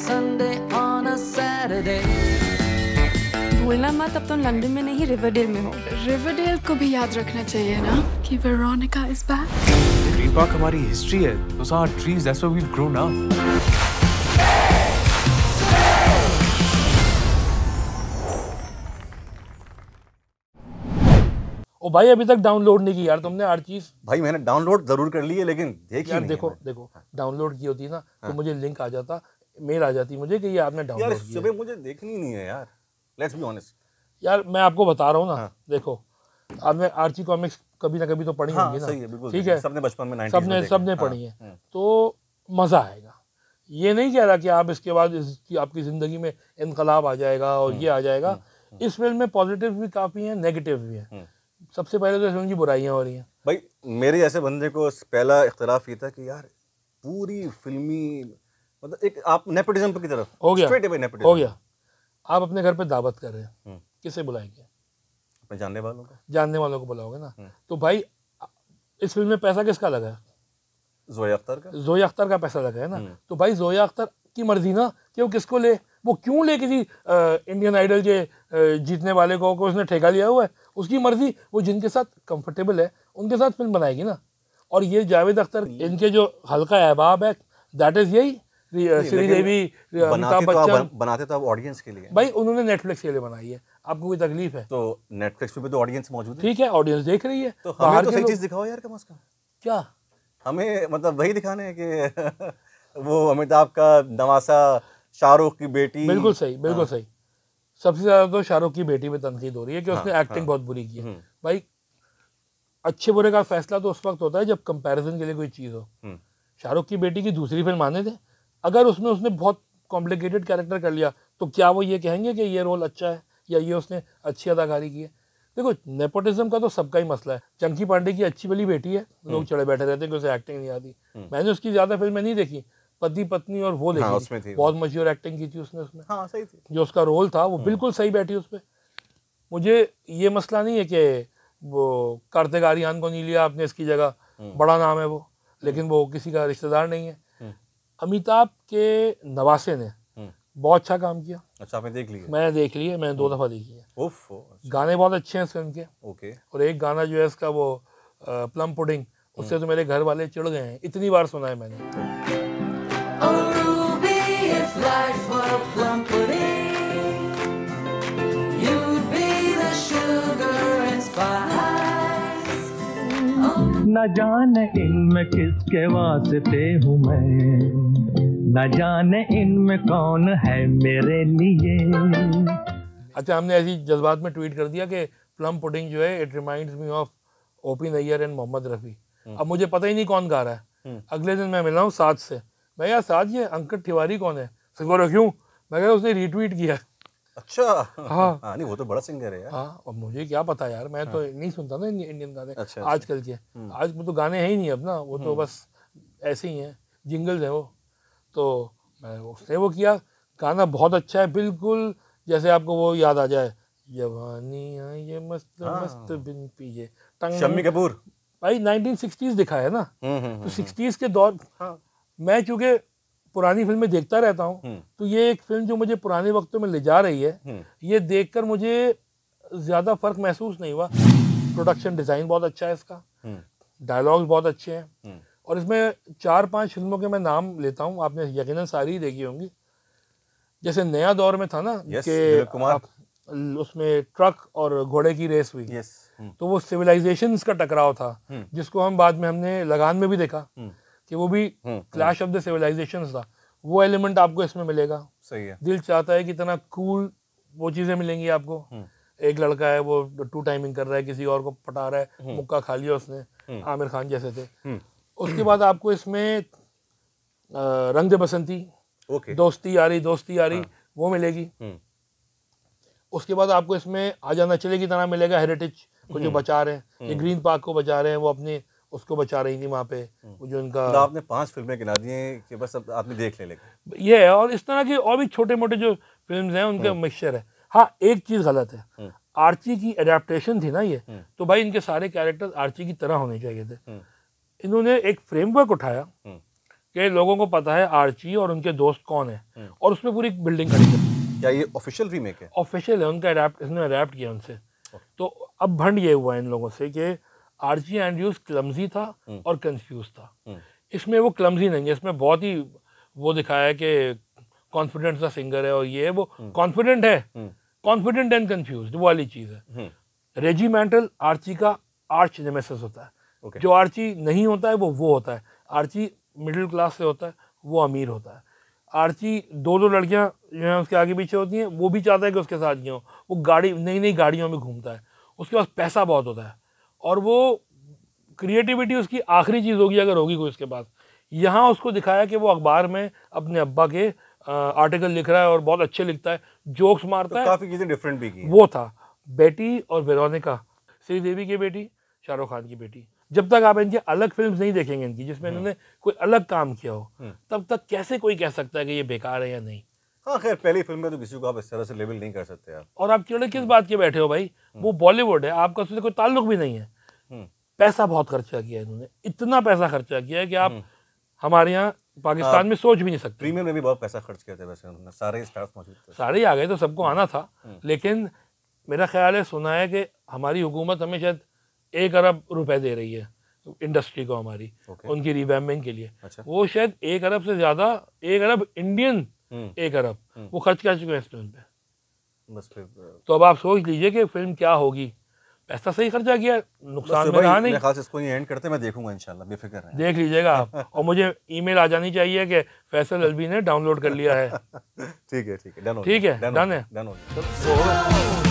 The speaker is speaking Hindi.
Sunday on a Saturday. बोलना मत अब तो लंदन में नहीं रिवरडेल में हो रिवरडेल को भी याद रखना चाहिए ना कि Veronica is back Green Park हमारी हिस्ट्री है those are trees that's why we grown up ओ भाई अभी तक डाउनलोड नहीं की यार तुमने हर चीज भाई मैंने डाउनलोड जरूर कर ली है लेकिन देखिए यार देखो देखो डाउनलोड की होती ना तो हाँ। मुझे लिंक आ जाता मेल आ जाती मुझे कि ये आपने डाउनलोड किया यार मुझे देखनी नहीं है यार लेट्स बी ऑनेस्ट यार मैं आपको बता रहा हूँ ना हाँ। देखो आपने आर्ची कॉमिक्स कभी ना कभी तो पढ़ी हाँ, होगी ना ठीक है सबने बचपन में सबने सबने हाँ, पढ़ी है हाँ। तो मज़ा आएगा ये नहीं कह रहा कि आप इसके बाद इसकी आपकी ज़िंदगी में इनकलाब आ जाएगा और हम्म, ये आ जाएगा हम्म, हम्म। इस फिल्म में पॉजिटिव भी काफ़ी हैं नेगेटिव भी हैं सबसे पहले तो इसमें की बुराइयाँ हो रही हैं भाई मेरे ऐसे बंदे को पहला इख्तलाफ ये था कि यार पूरी फिल्मी मतलब एक आप नेपोटिज्म की तरफ हो गया हो गया आप अपने घर पे दावत कर रहे हैं हम्म। किसे बुलाएंगे अपने जानने वालों को जानने वालों को बुलाओगे ना हम्म। तो भाई इस फिल्म में पैसा किसका लगा है जोया अख्तर का जोया अख्तर का पैसा लगा है ना हम्म। तो भाई जोया अख्तर की मर्जी ना कि वो किसको ले वो क्यों ले किसी इंडियन आइडल के जीतने वाले को उसने ठेका लिया हुआ है उसकी मर्जी वो जिनके साथ कंफर्टेबल है उनके साथ फिल्म बनाएगी ना और ये जावेद अख्तर इनके जो हल्का अहबाब है दैट इज़ यही श्रीदेवी अमिताभ तो बच्चन बनाते तो ऑडियंस के लिए भाई उन्होंने नेटफ्लिक्स के लिए बनाई है आपको कोई तकलीफ है तो नेटफ्लिक्स पे भी तो ऑडियंस मौजूद है ठीक है ऑडियंस देख रही है तो हमें तो सही चीज दिखाओ यार कम से कम क्या हमें मतलब वही दिखाने है कि वो अमिताभ का नवासा शाहरुख की बेटी बिल्कुल सही बिल्कुल हाँ। सही सबसे ज्यादा तो शाहरुख की बेटी पे तनकीद हो रही है कि हाँ, उसने एक्टिंग हाँ। बहुत बुरी की है हम्म। भाई अच्छे बुरे का फैसला तो उस वक्त होता है जब कंपैरिजन के लिए कोई चीज़ हो हम्म। शाहरुख की बेटी की दूसरी फिल्म आने दें अगर उसमें उसने बहुत कॉम्प्लिकेटेड कैरेक्टर कर लिया तो क्या वो ये कहेंगे कि ये रोल अच्छा है या ये उसने अच्छी अदाकारी की है देखो नेपोटिज्म का तो सबका ही मसला है चंकी पांडे की अच्छी वाली बेटी है लोग हम्म। चढ़े बैठे रहते हैं कि उसे एक्टिंग नहीं आती हम्म। मैंने उसकी ज्यादा फिल्में नहीं देखी पति पत्नी और वो हाँ, देखी हाँ, उसमें थी बहुत मशहूर एक्टिंग की थी उसने उसमें हाँ, सही थी जो उसका रोल था वो हम्म। बिल्कुल सही बैठी उसमें मुझे ये मसला नहीं है कि वो कार्तिक आर्यन को नहीं लिया आपने इसकी जगह बड़ा नाम है वो लेकिन वो किसी का रिश्तेदार नहीं है अमिताभ के नवासे ने हम्म। बहुत अच्छा काम किया अच्छा आपने देख लिया मैंने देख लिया मैंने दो दफ़ा देखी है उफ, अच्छा। गाने बहुत अच्छे हैं इस फिल्म के ओके और एक गाना जो है इसका वो प्लम पुडिंग उससे हम्म। तो मेरे घर वाले चिड़ गए हैं इतनी बार सुना है मैंने न जाने इनमें किसके वास्ते हूँ मैं न जाने इनमें कौन है मेरे लिए अच्छा हमने ऐसी जज्बात में ट्वीट कर दिया कि प्लम पुडिंग जो है it reminds me of OP Nayyar and Mohammed Rafi अब मुझे पता ही नहीं कौन गा रहा है हम्म। अगले दिन मैं मिला हूँ साथ से मैं यार साज ये अंकित तिवारी कौन है क्यों मैं कह उसने रिट्वीट किया अच्छा हाँ आ, हाँ, नहीं वो तो बड़ा सिंगर है यार हाँ और मुझे क्या पता यार मैं तो हाँ। नहीं सुनता ना इंडियन गाने अच्छा, अच्छा। आजकल के हम्म। आज तो गाने हैं ही नहीं अब ना वो तो हम्म। बस ऐसे ही हैं जिंगल्स हैं वो तो मैं उसने वो किया गाना बहुत अच्छा है बिल्कुल जैसे आपको वो याद आ जाए जवानी ये मस्त हाँ। मस्त बिन पीजे शम्मी कपूर भाई 1960s दिखा है ना हम्म, तो 60s के दौर हाँ। मैं चूंकि पुरानी फिल्में देखता रहता हूँ हम्म। तो ये एक फिल्म जो मुझे पुराने वक्तों में ले जा रही है हम्म। ये देखकर मुझे ज़्यादा फर्क महसूस नहीं हुआ प्रोडक्शन डिज़ाइन बहुत अच्छा है इसका हम्म। डायलॉग्स बहुत अच्छे हैं और इसमें चार पांच फिल्मों के मैं नाम लेता हूँ आपने यकीनन सारी ही देखी होंगी जैसे नया दौर में था ना yes, कि उसमें ट्रक और घोड़े की रेस हुई yes, तो वो सिविलाइजेशन का टकराव था जिसको हम बाद में हमने लगान में भी देखा कि वो भी क्लैश ऑफ द सिविलाइजेशन था वो एलिमेंट आपको इसमें मिलेगा सही है दिल चाहता है कि इतना कूल वो चीज़ें मिलेंगी आपको हम्म। एक लड़का है वो टू टाइमिंग कर रहा है किसी और को पटा रहा है हम्म। मुक्का खा लिया उसने हम्म। आमिर खान जैसे थे उसके बाद आपको इसमें रंग बसंती ओके दोस्ती आ रही दोस्ती आ रही हाँ। वो मिलेगी उसके बाद आपको इसमें आ जाना चले की तरह मिलेगा हेरिटेज को जो बचा रहे हैं ये ग्रीन पार्क को बचा रहे हैं वो अपने उसको बचा रही थी वहाँ पे हम्म। जो उनका मतलब आपने पांच फिल्में गिना दी हैं कि बस अब आपने देख ले लेकिन ये है और इस तरह के और भी छोटे मोटे जो फिल्म हैं उनका मिक्सचर हम्म। है हाँ एक चीज़ गलत है हम्म। आर्ची की अडेप्टशन थी ना ये तो भाई इनके सारे कैरेक्टर आर्ची की तरह होने चाहिए थे इन्होंने एक फ्रेमवर्क उठाया कि लोगों को पता है आर्ची और उनके दोस्त कौन है और उसमें पूरी बिल्डिंग खड़ी कर क्या ये ऑफिशियल रीमेक है ऑफिशियल है उनका अडेप्ट इसने अडेप्ट किया उनसे तो अब भंड ये हुआ है इन लोगों से कि आरजी एंड्रयूज क्लमजी था हम्म। और कंफ्यूज था हम्म। इसमें वो क्लमजी नहीं है इसमें बहुत ही वो दिखाया है कि कॉन्फिडेंट सा सिंगर है और ये है वो हम्म। कॉन्फिडेंट है कॉन्फिडेंट एंड कंफ्यूज वो वाली चीज़ है रेजिमेंटल आर्ची का आर्च नेमेसिस होता है okay. जो आर्ची नहीं होता है वो वो होता है आर्ची मिडिल क्लास से होता है वो अमीर होता है आर्ची दो दो लड़कियां जो हैं उसके आगे पीछे होती हैं वो भी चाहता है कि उसके साथ ये हो वो गाड़ी नई नई गाड़ियों में घूमता है उसके पास पैसा बहुत होता है और वो क्रिएटिविटी उसकी आखिरी चीज़ होगी अगर होगी कोई उसके पास यहाँ उसको दिखाया कि वो अखबार में अपने अब्बा के आर्टिकल लिख रहा है और बहुत अच्छे लिखता है जोक्स मारता तो है काफ़ी चीज़ें डिफरेंट भी की वो था बेटी और वेरोनिका श्रीदेवी की बेटी शाहरुख खान की बेटी जब तक आप इनकी अलग फिल्म नहीं देखेंगे इनकी जिसमें हम्म। इन्होंने कोई अलग काम किया हो हम्म। तब तक कैसे कोई कह सकता है कि ये बेकार है या नहीं हाँ खैर पहली फिल्म में तो किसी को आप इस तरह से लेबल नहीं कर सकते यार और आप क्यों किस बात के बैठे हो भाई हम्म। वो बॉलीवुड है आपका उससे कोई ताल्लुक भी नहीं है हम्म। पैसा बहुत खर्चा किया इन्होंने इतना पैसा खर्चा किया है कि आप हम्म। हमारे यहाँ पाकिस्तान में सोच भी नहीं सकते प्रीमियम में भी बहुत पैसा खर्च किया था वैसे उन्होंने सारे स्टार्स मौजूद थे सारे आ गए तो सबको आना था लेकिन मेरा ख्याल है सुना है कि हमारी हुकूमत हमें शायद एक अरब रुपए दे रही है इंडस्ट्री को हमारी उनकी रिवैमिंग के लिए अच्छा। वो शायद एक अरब से ज़्यादा एक अरब इंडियन हम्म। एक अरब हम्म। वो खर्च कर चुके हैं इस फिल्म पे बस फिर तो अब आप सोच लीजिए कि फिल्म क्या होगी पैसा सही खर्चा किया नुकसान में रहा नहीं खास इसको ये एंड करते मैं देखूंगा इंशाल्लाह बेफिक्र देख लीजिएगा आप और मुझे ईमेल आ जानी चाहिए कि फैसल अलवी ने डाउनलोड कर लिया है ठीक है ठीक है डन ठीक है डन है डन हो